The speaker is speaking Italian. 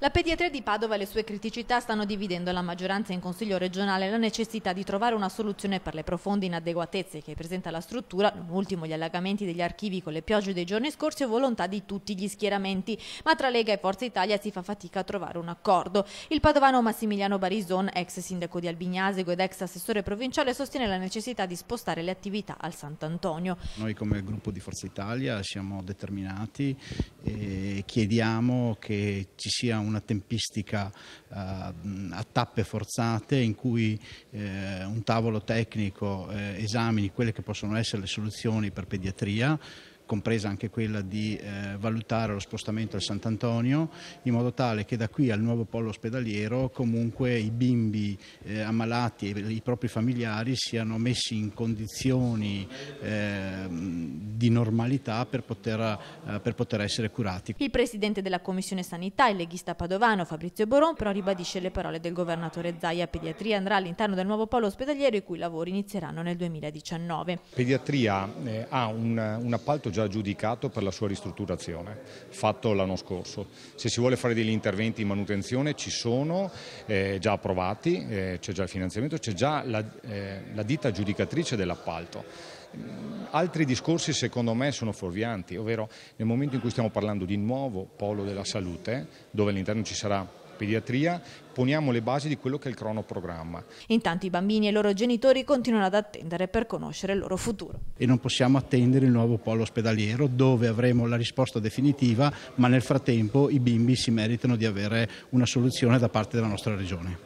La pediatria di Padova e le sue criticità stanno dividendo la maggioranza in Consiglio regionale la necessità di trovare una soluzione per le profonde inadeguatezze che presenta la struttura, non ultimo gli allagamenti degli archivi con le piogge dei giorni scorsi e volontà di tutti gli schieramenti, ma tra Lega e Forza Italia si fa fatica a trovare un accordo. Il padovano Massimiliano Barison, ex sindaco di Albignasego ed ex assessore provinciale, sostiene la necessità di spostare le attività al Sant'Antonio. Noi come gruppo di Forza Italia siamo determinati chiediamo che ci sia una tempistica eh, a tappe forzate in cui eh, un tavolo tecnico eh, esamini quelle che possono essere le soluzioni per pediatria, compresa anche quella di eh, valutare lo spostamento al Sant'Antonio in modo tale che da qui al nuovo polo ospedaliero comunque i bimbi eh, ammalati e i propri familiari siano messi in condizioni eh, di normalità per poter, eh, per poter, essere curati. Il presidente della Commissione Sanità, il leghista padovano Fabrizio Boron, però ribadisce le parole del governatore Zaia. Pediatria andrà all'interno del nuovo polo ospedaliero i cui lavori inizieranno nel 2019. Pediatria eh, ha un, un appalto già giudicato per la sua ristrutturazione, fatto l'anno scorso. Se si vuole fare degli interventi in manutenzione ci sono, eh, già approvati, eh, c'è già il finanziamento, c'è già la, eh, la ditta giudicatrice dell'appalto. Mm, altri discorsi secondo me sono fuorvianti, ovvero nel momento in cui stiamo parlando di nuovo polo della salute, dove all'interno ci sarà pediatria poniamo le basi di quello che è il cronoprogramma. Intanto i bambini e i loro genitori continuano ad attendere per conoscere il loro futuro. E non possiamo attendere il nuovo polo ospedaliero dove avremo la risposta definitiva, ma nel frattempo i bimbi si meritano di avere una soluzione da parte della nostra regione.